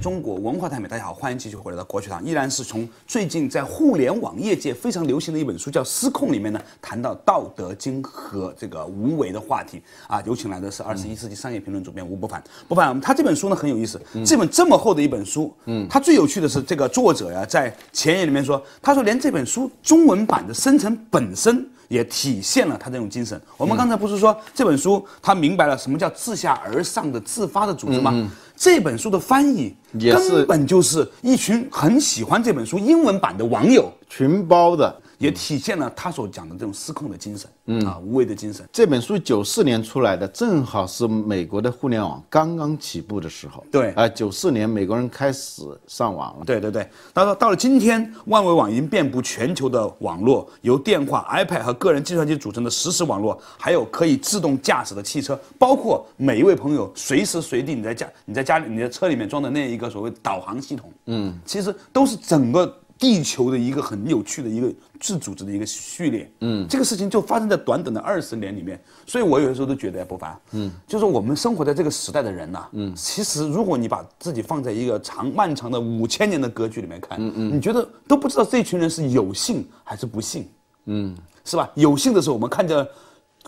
中国文化台，大家好，欢迎继续回到国学堂，依然是从最近在互联网业界非常流行的一本书叫《失控》里面呢，谈到《道德经》和这个无为的话题啊。有请来的是二十一世纪商业评论主编吴伯凡。伯凡，他这本书呢很有意思，这本这么厚的一本书，嗯，他最有趣的是这个作者呀，在前言里面说，他说连这本书中文版的生成本身。也体现了他这种精神。我们刚才不是说这本书，他明白了什么叫自下而上的自发的组织吗？这本书的翻译也是，本就是一群很喜欢这本书英文版的网友群包的。也体现了他所讲的这种失控的精神，嗯啊，无畏的精神。这本书九四年出来的，正好是美国的互联网刚刚起步的时候。对，啊，九四年美国人开始上网了。对对对，他说到了今天，万维网已经遍布全球的网络，由电话、iPad 和个人计算机组成的实时网络，还有可以自动驾驶的汽车，包括每一位朋友随时随地你在家、你在家里、你的车里面装的那一个所谓导航系统，嗯，其实都是整个。地球的一个很有趣的一个自组织的一个序列，嗯，这个事情就发生在短短的二十年里面，所以我有时候都觉得呀，凡，嗯，就是我们生活在这个时代的人呐，嗯，其实如果你把自己放在一个长漫长的五千年的格局里面看，嗯嗯，你觉得都不知道这群人是有幸还是不幸，嗯，是吧？有幸的时候，我们看见，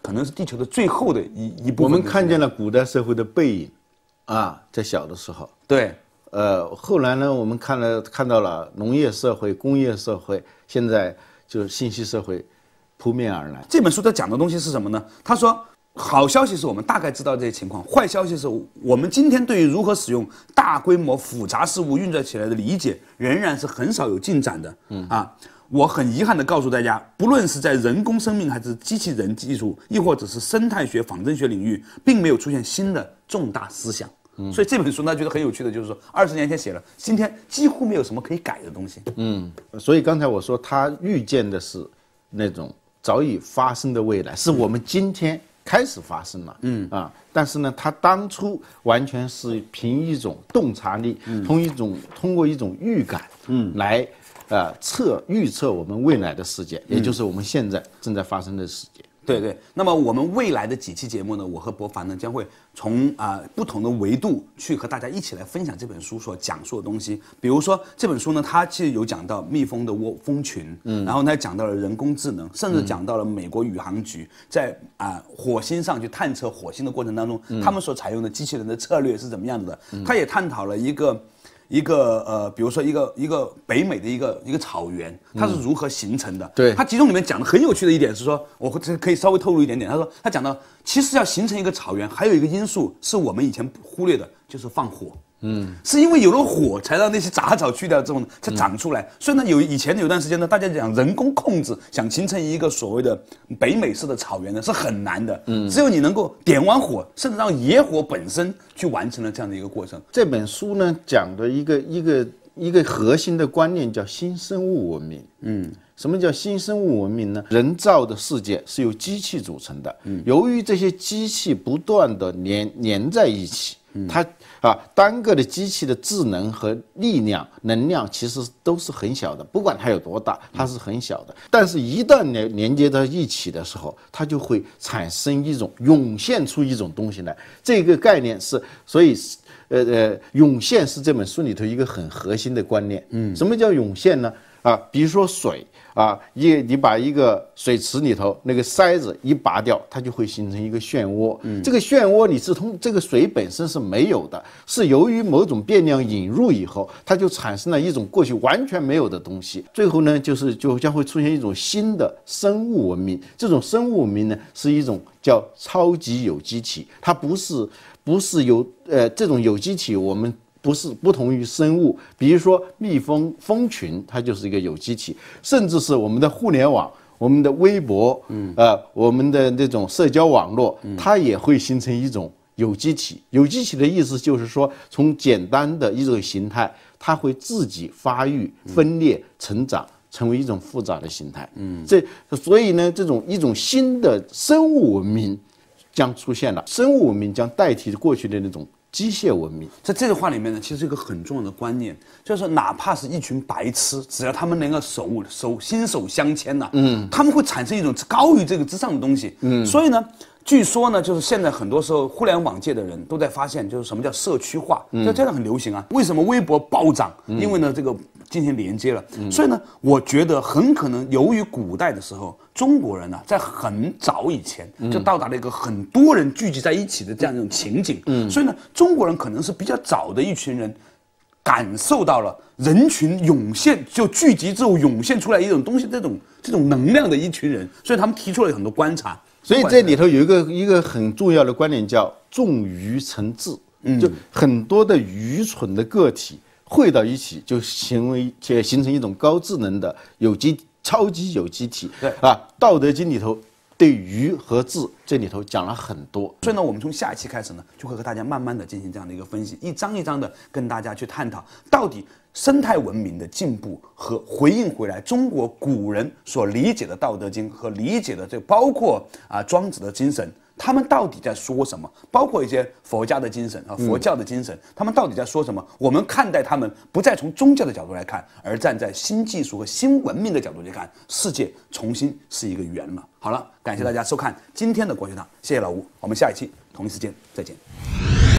可能是地球的最后的一一部分，我们看见了古代社会的背影，啊，在小的时候，对。呃，后来呢，我们看了看到了农业社会、工业社会，现在就是信息社会，扑面而来。这本书在讲的东西是什么呢？他说，好消息是我们大概知道这些情况，坏消息是，我们今天对于如何使用大规模复杂事物运转起来的理解，仍然是很少有进展的。嗯啊，我很遗憾地告诉大家，不论是在人工生命还是机器人技术，亦或者是生态学、仿真学领域，并没有出现新的重大思想。嗯，所以这本书呢，觉得很有趣的，就是说，二十年前写了，今天几乎没有什么可以改的东西。嗯，所以刚才我说他预见的是那种早已发生的未来，是我们今天开始发生了。嗯，啊，但是呢，他当初完全是凭一种洞察力，通一种通过一种预感，嗯，来，呃，测预测我们未来的世界，也就是我们现在正在发生的世界。对对，那么我们未来的几期节目呢？我和博凡呢将会从啊不同的维度去和大家一起来分享这本书所讲述的东西。比如说这本书呢，它其实有讲到蜜蜂的窝蜂群，嗯，然后它讲到了人工智能，甚至讲到了美国宇航局在啊火星上去探测火星的过程当中，他们所采用的机器人的策略是怎么样子的。它也探讨了一个。一个呃，比如说一个一个北美的一个一个草原，它是如何形成的？对，它其中里面讲的很有趣的一点是说，我这可以稍微透露一点点。他说他讲到，其实要形成一个草原，还有一个因素是我们以前忽略的，就是放火。嗯，是因为有了火，才让那些杂草去掉之后呢，才长出来。所以呢，有以前有段时间呢，大家讲人工控制，想形成一个所谓的北美式的草原呢，是很难的。嗯，只有你能够点完火，甚至让野火本身去完成了这样的一个过程。这本书呢，讲的一个一个一个核心的观念叫新生物文明。嗯，什么叫新生物文明呢？人造的世界是由机器组成的。嗯，由于这些机器不断的连连在一起。它啊，单个的机器的智能和力量、能量其实都是很小的，不管它有多大，它是很小的。但是一旦连连接到一起的时候，它就会产生一种涌现出一种东西来。这个概念是，所以呃呃，涌现是这本书里头一个很核心的观念。嗯，什么叫涌现呢？啊，比如说水。啊，一你把一个水池里头那个塞子一拔掉，它就会形成一个漩涡。嗯，这个漩涡你是通这个水本身是没有的，是由于某种变量引入以后，它就产生了一种过去完全没有的东西。最后呢，就是就将会出现一种新的生物文明。这种生物文明呢，是一种叫超级有机体，它不是不是由呃这种有机体我们。不是不同于生物，比如说蜜蜂蜂群，它就是一个有机体，甚至是我们的互联网、我们的微博，嗯，呃，我们的那种社交网络，它也会形成一种有机体。有机体的意思就是说，从简单的一种形态，它会自己发育、分裂、成长，成为一种复杂的形态。嗯，这所以呢，这种一种新的生物文明将出现了，生物文明将代替过去的那种。机械文明，在这个话里面呢，其实一个很重要的观念，就是哪怕是一群白痴，只要他们能够手手心手相牵呐，嗯，他们会产生一种高于这个之上的东西，嗯，所以呢，据说呢，就是现在很多时候互联网界的人都在发现，就是什么叫社区化，这真的很流行啊。为什么微博暴涨？因为呢，这个。进行连接了，所以呢，我觉得很可能由于古代的时候，中国人呢，在很早以前就到达了一个很多人聚集在一起的这样一种情景，所以呢，中国人可能是比较早的一群人，感受到了人群涌现就聚集之后涌现出来一种东西，这种这种能量的一群人，所以他们提出了很多观察。所以这里头有一个一个很重要的观点叫“众愚成智”，就很多的愚蠢的个体。汇到一起就成为，且形成一种高智能的有机超级有机体，对，啊，《道德经》里头对“鱼”和“字”这里头讲了很多，所以呢，我们从下一期开始呢，就会和大家慢慢的进行这样的一个分析，一张一张的跟大家去探讨，到底生态文明的进步和回应回来，中国古人所理解的《道德经》和理解的这包括啊庄子的精神。他们到底在说什么？包括一些佛教的精神啊，佛教的精神，他们到底在说什么？我们看待他们不再从宗教的角度来看，而站在新技术和新文明的角度去看，世界重新是一个圆了。好了，感谢大家收看今天的国学堂，谢谢老吴，我们下一期同一时间再见。